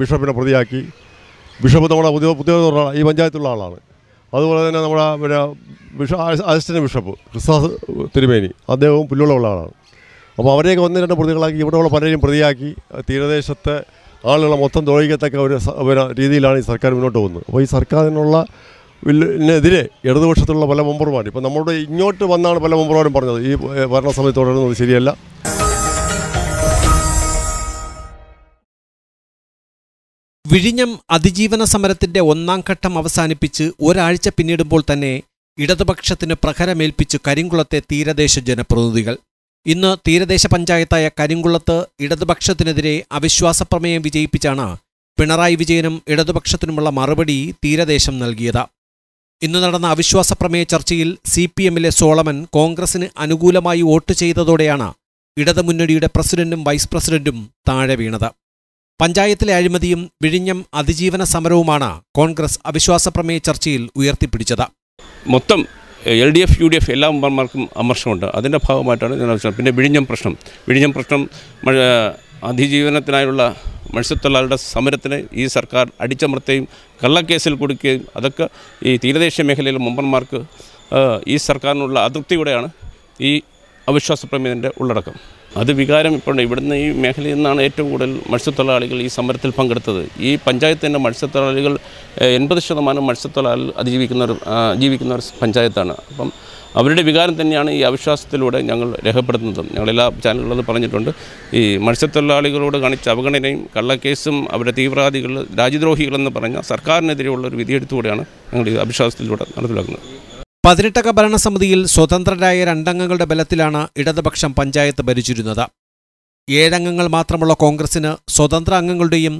ബിഷപ്പിനെ പ്രതിയാക്കി ബിഷപ്പ് നമ്മുടെ പുതിയ പുതിയ ഈ പഞ്ചായത്തുള്ള ആളാണ് അതുപോലെ തന്നെ നമ്മുടെ പിന്നെ ബിഷ അസിസ്റ്റൻറ്റ് ബിഷപ്പ് ക്രിസ്താസ് തിരുമേനി അദ്ദേഹവും പുല്ലുള്ള ആളാണ് അപ്പോൾ അവരെയൊക്കെ ഒന്ന് രണ്ട് പ്രതികളാക്കി ഇവിടെയുള്ള പലരെയും പ്രതിയാക്കി തീരദേശത്തെ ആളുകളെ മൊത്തം ദ്രോഹിക്കത്തക്ക ഒരു രീതിയിലാണ് ഈ സർക്കാർ മുന്നോട്ട് പോകുന്നത് അപ്പോൾ ഈ സർക്കാരിനുള്ള ഇതിനെതിരെ ഇടതുപക്ഷത്തുള്ള പല മെമ്പർമാരും ഇപ്പം നമ്മുടെ ഇങ്ങോട്ട് വന്നാണ് പല മെമ്പർമാരും പറഞ്ഞത് ഈ ഭരണസമിതി തുടരുന്നത് ശരിയല്ല വിഴിഞ്ഞം അതിജീവന സമരത്തിന്റെ ഒന്നാം ഘട്ടം അവസാനിപ്പിച്ച് ഒരാഴ്ച പിന്നിടുമ്പോൾ തന്നെ ഇടതുപക്ഷത്തിന് പ്രഹരമേൽപ്പിച്ചു കരിങ്കുളത്തെ തീരദേശ ജനപ്രതിനിധികൾ ഇന്ന് തീരദേശ പഞ്ചായത്തായ കരിങ്കുളത്ത് ഇടതുപക്ഷത്തിനെതിരെ അവിശ്വാസ പ്രമേയം വിജയിപ്പിച്ചാണ് പിണറായി വിജയനും ഇടതുപക്ഷത്തിനുമുള്ള മറുപടി തീരദേശം നൽകിയത് ഇന്ന് നടന്ന അവിശ്വാസ പ്രമേയ ചർച്ചയിൽ സി പി എമ്മിലെ സോളമൻ കോൺഗ്രസിന് അനുകൂലമായി വോട്ട് ചെയ്തതോടെയാണ് ഇടതുമുന്നണിയുടെ പ്രസിഡന്റും വൈസ് പ്രസിഡന്റും താഴെ വീണത് പഞ്ചായത്തിലെ അഴിമതിയും വിഴിഞ്ഞം അതിജീവന സമരവുമാണ് കോൺഗ്രസ് അവിശ്വാസ പ്രമേയ ചർച്ചയിൽ ഉയർത്തിപ്പിടിച്ചത് മൊത്തം L D F U D F എല്ലാ മെമ്പർമാർക്കും അമർഷമുണ്ട് അതിൻ്റെ ഭാഗമായിട്ടാണ് ഞാൻ പിന്നെ വിഴിഞ്ഞം പ്രശ്നം വിഴിഞ്ഞം പ്രശ്നം അതിജീവനത്തിനായുള്ള മത്സ്യത്തൊഴിലാളരുടെ സമരത്തിന് ഈ സർക്കാർ അടിച്ചമർത്തുകയും കള്ളക്കേസിൽ കൊടുക്കുകയും അതൊക്കെ ഈ തീരദേശ മേഖലയിലെ മെമ്പർമാർക്ക് ഈ സർക്കാരിനുള്ള അതൃപ്തിയോടെയാണ് ഈ അവിശ്വാസ പ്രമേയത്തിൻ്റെ ഉള്ളടക്കം അത് വികാരം ഇപ്പോൾ ഇവിടുന്ന് ഈ മേഖലയിൽ നിന്നാണ് ഏറ്റവും കൂടുതൽ മത്സ്യത്തൊഴിലാളികൾ ഈ സമരത്തിൽ പങ്കെടുത്തത് ഈ പഞ്ചായത്തിൻ്റെ മത്സ്യത്തൊഴിലാളികൾ എൺപത് ശതമാനം മത്സ്യത്തൊഴിലാളികൾ അതിജീവിക്കുന്ന ഒരു ജീവിക്കുന്ന ഒരു പഞ്ചായത്താണ് അപ്പം അവരുടെ വികാരം തന്നെയാണ് ഈ അവിശ്വാസത്തിലൂടെ ഞങ്ങൾ രേഖപ്പെടുത്തുന്നത് ഞങ്ങളെല്ലാ ചാനലുകളിലും പറഞ്ഞിട്ടുണ്ട് ഈ മത്സ്യത്തൊഴിലാളികളോട് കാണിച്ച അവഗണനയും കള്ളക്കേസും അവരുടെ തീവ്രവാദികൾ രാജ്യദ്രോഹികളെന്ന് പറഞ്ഞ സർക്കാരിനെതിരെയുള്ള ഒരു വിധിയെടുത്തുകൂടെയാണ് ഞങ്ങൾ ഈ അവിശ്വാസത്തിലൂടെ നടപ്പിലാക്കുന്നത് പതിനെട്ടക ഭരണസമിതിയിൽ സ്വതന്ത്രരായ രണ്ടംഗങ്ങളുടെ ബലത്തിലാണ് ഇടതുപക്ഷം പഞ്ചായത്ത് ഭരിച്ചിരുന്നത് ഏഴംഗങ്ങൾ മാത്രമുള്ള കോൺഗ്രസിന് സ്വതന്ത്ര അംഗങ്ങളുടെയും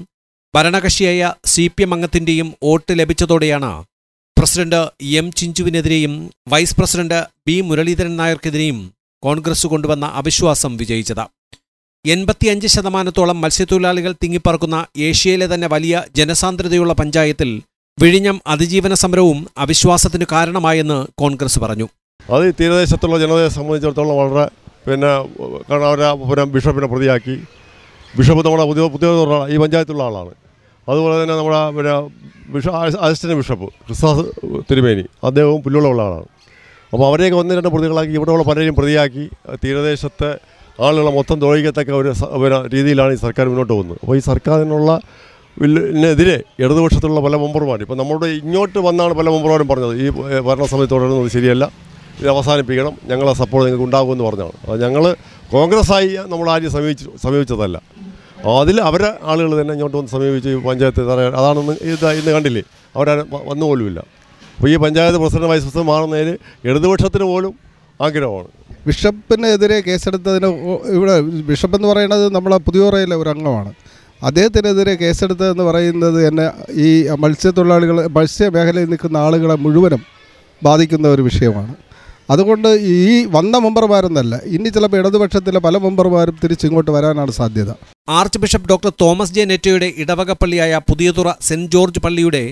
ഭരണകക്ഷിയായ സി പി എം അംഗത്തിൻ്റെയും വോട്ട് ലഭിച്ചതോടെയാണ് പ്രസിഡന്റ് എം ചിഞ്ചുവിനെതിരെയും വൈസ് പ്രസിഡന്റ് ബി മുരളീധരൻ നായർക്കെതിരെയും കോൺഗ്രസ് കൊണ്ടുവന്ന അവിശ്വാസം വിജയിച്ചത് എൺപത്തിയഞ്ച് ശതമാനത്തോളം മത്സ്യത്തൊഴിലാളികൾ തിങ്ങിപ്പറക്കുന്ന ഏഷ്യയിലെ തന്നെ വലിയ ജനസാന്ദ്രതയുള്ള പഞ്ചായത്തിൽ വിഴിഞ്ഞം അതിജീവന സമരവും അവിശ്വാസത്തിന് കാരണമായെന്ന് കോൺഗ്രസ് പറഞ്ഞു അത് ഈ തീരദേശത്തുള്ള ജനതയെ സംബന്ധിച്ചിടത്തോളം വളരെ പിന്നെ കാരണം അവരെ പിന്നെ ബിഷപ്പിനെ പ്രതിയാക്കി ബിഷപ്പ് നമ്മുടെ പുതിയ പുതിയ ഈ പഞ്ചായത്തുള്ള ആളാണ് അതുപോലെ തന്നെ നമ്മുടെ പിന്നെ ബിഷ ബിഷപ്പ് ക്രിസ്താസ് തിരുമേനി അദ്ദേഹവും പുല്ലുള്ള ആളാണ് അപ്പോൾ അവരെയൊക്കെ ഒന്ന് രണ്ട് പ്രതികളാക്കി ഇവിടെയുള്ള പലരെയും പ്രതിയാക്കി തീരദേശത്തെ ആളുകളെ മൊത്തം ദ്രോഹിക്കത്തക്ക ഒരു രീതിയിലാണ് ഈ സർക്കാർ മുന്നോട്ട് പോകുന്നത് അപ്പോൾ ഈ സർക്കാരിനുള്ള ഇതിനെതിരെ ഇടതുപക്ഷത്തുള്ള പല മെമ്പർമാരും ഇപ്പോൾ നമ്മുടെ ഇങ്ങോട്ട് വന്നാണ് പല മെമ്പർമാരും പറഞ്ഞത് ഈ ഭരണസമിതി തുടരുന്നത് ശരിയല്ല ഇത് അവസാനിപ്പിക്കണം ഞങ്ങളെ സപ്പോർട്ട് നിങ്ങൾക്ക് ഉണ്ടാകുമെന്ന് പറഞ്ഞാണ് അത് ഞങ്ങൾ കോൺഗ്രസ്സായി നമ്മൾ ആരും സമീപിച്ചു സമീപിച്ചതല്ല അതിൽ അവരെ ആളുകൾ തന്നെ ഇങ്ങോട്ട് വന്ന് സമീപിച്ച് പഞ്ചായത്ത് തറയാൻ അതാണ് ഇത് ഇന്ന് കണ്ടില്ലേ അവരാ വന്നു പോലുമില്ല അപ്പോൾ ഈ പഞ്ചായത്ത് പ്രസിഡന്റ് വൈസ് പ്രസിഡന്റ് മാറുന്നതിന് ഇടതുപക്ഷത്തിന് പോലും ആഗ്രഹമാണ് ബിഷപ്പിനെതിരെ കേസെടുത്തതിന് ഇവിടെ ബിഷപ്പ് എന്ന് പറയുന്നത് നമ്മളെ പുതിയോറയിലെ ഒരു അംഗമാണ് അദ്ദേഹത്തിനെതിരെ എന്ന് പറയുന്നത് തന്നെ ഈ മത്സ്യത്തൊഴിലാളികൾ മത്സ്യമേഖലയിൽ നിൽക്കുന്ന ആളുകളെ മുഴുവനും ബാധിക്കുന്ന ഒരു വിഷയമാണ് അതുകൊണ്ട് ഈ വന്ന മെമ്പർമാരെന്നല്ല ഇനി ചിലപ്പോൾ ഇടതുപക്ഷത്തിലെ പല മെമ്പർമാരും തിരിച്ചിങ്ങോട്ട് വരാനാണ് സാധ്യത archbishop doctor Thomas J നെറ്റയുടെ ഇടവകപ്പള്ളിയായ പുതിയതുറ സെന്റ് ജോർജ് പള്ളിയുടെ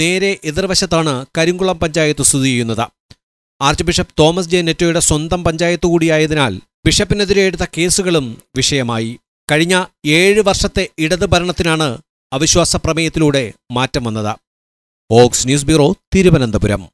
നേരെ എതിർവശത്താണ് കരിങ്കുളം പഞ്ചായത്ത് സ്ഥിതി ചെയ്യുന്നത് ആർച്ച് ബിഷപ്പ് തോമസ് ജെ നെറ്റോയുടെ സ്വന്തം പഞ്ചായത്ത് കൂടിയായതിനാൽ ബിഷപ്പിനെതിരെ എടുത്ത കേസുകളും വിഷയമായി കഴിഞ്ഞ ഏഴ് വർഷത്തെ ഇടത് ഭരണത്തിനാണ് അവിശ്വാസ പ്രമേയത്തിലൂടെ മാറ്റം വന്നത് ഓക്സ് ന്യൂസ് ബ്യൂറോ തിരുവനന്തപുരം